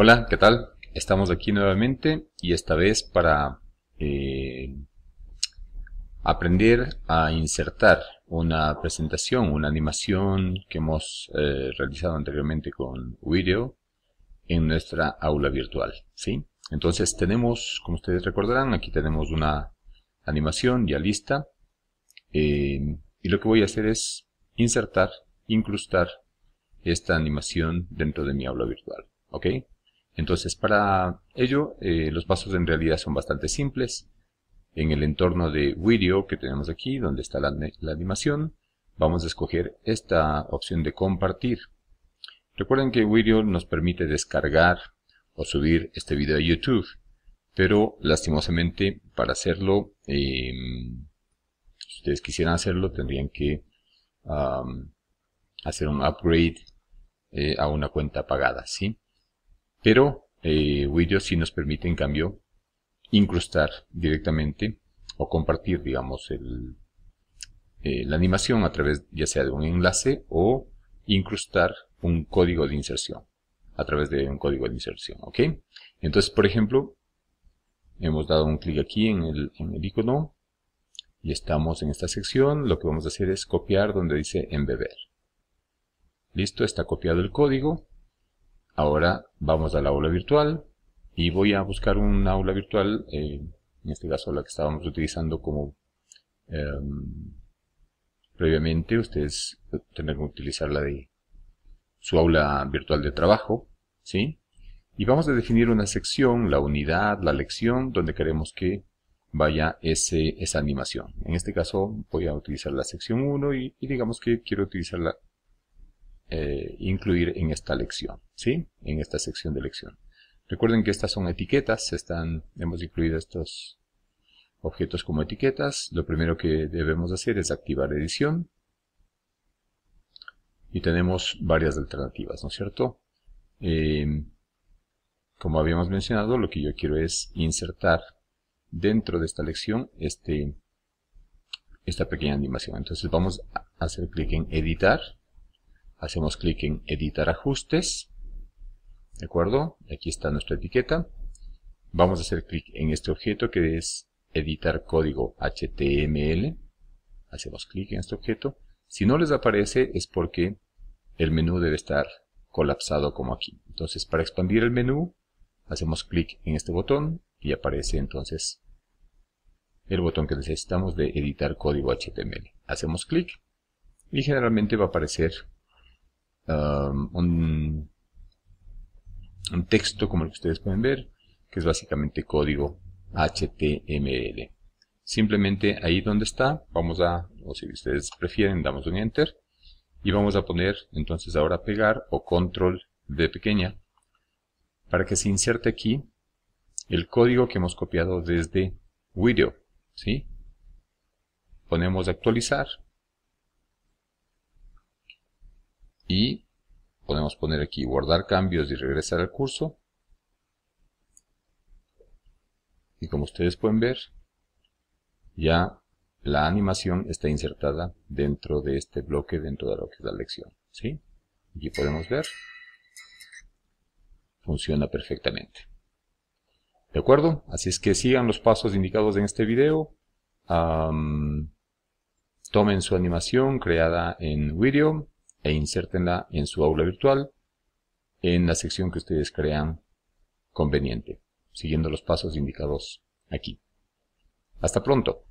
Hola, ¿qué tal? Estamos aquí nuevamente y esta vez para eh, aprender a insertar una presentación, una animación que hemos eh, realizado anteriormente con Video en nuestra aula virtual. ¿sí? Entonces tenemos, como ustedes recordarán, aquí tenemos una animación ya lista eh, y lo que voy a hacer es insertar, incrustar esta animación dentro de mi aula virtual. ¿ok? Entonces, para ello, eh, los pasos en realidad son bastante simples. En el entorno de video que tenemos aquí, donde está la, animación, vamos a escoger esta opción de compartir. Recuerden que video nos permite descargar o subir este video a YouTube, pero lastimosamente para hacerlo, em, si ustedes quisieran hacerlo, tendrían que hacer un upgrade eh, a una cuenta pagada, ¿sí? Pero eh, sí nos permite, en cambio, incrustar directamente o compartir, digamos, el, eh, la animación a través ya sea de un enlace o incrustar un código de inserción a través de un código de inserción, ¿ok? Entonces, por ejemplo, hemos dado un clic aquí en el, en el icono y estamos en esta sección. Lo que vamos a hacer es copiar donde dice embeber. Listo, está copiado el código. Ahora vamos al aula virtual y voy a buscar un aula virtual, eh, en este caso la que estábamos utilizando como em, previamente. Ustedes tendrán que utilizar la de su aula virtual de trabajo, ¿sí? Y vamos a definir una sección, la unidad, la lección, donde queremos que vaya ese, esa animación. En este caso voy a utilizar la sección 1 y, y digamos que quiero utilizar la, eh, incluir en esta lección, ¿sí? En esta sección de lección. Recuerden que estas son etiquetas, están, hemos incluido estos objetos como etiquetas. Lo primero que debemos hacer es activar edición. Y tenemos varias alternativas, ¿no es cierto? Em, como habíamos mencionado, lo que yo quiero es insertar dentro de esta lección este, esta pequeña animación. Entonces vamos a hacer clic en editar hacemos clic en editar ajustes, ¿de acuerdo? Aquí está nuestra etiqueta. Vamos a hacer clic en este objeto que es editar código HTML. Hacemos clic en este objeto. Si no les aparece es porque el menú debe estar colapsado como aquí. Entonces para expandir el menú hacemos clic en este botón y aparece entonces el botón que necesitamos de editar código HTML. Hacemos clic y generalmente va a aparecer un, texto como el que ustedes pueden ver, que es básicamente código HTML. Simplemente ahí donde está, vamos a, o si ustedes prefieren, damos un Enter y vamos a poner entonces ahora pegar o Control de pequeña para que se inserte aquí el código que hemos copiado desde video, ¿sí? Ponemos actualizar y podemos poner aquí guardar cambios y regresar al curso. Y como ustedes pueden ver, ya la animación está insertada dentro de este bloque, dentro de lo que es la lección. ¿sí? Aquí podemos ver, funciona perfectamente. ¿De acuerdo? Así es que sigan los pasos indicados en este video. tomen su animación creada en Video e insértenla en su aula virtual en la sección que ustedes crean conveniente, siguiendo los pasos indicados aquí. Hasta pronto.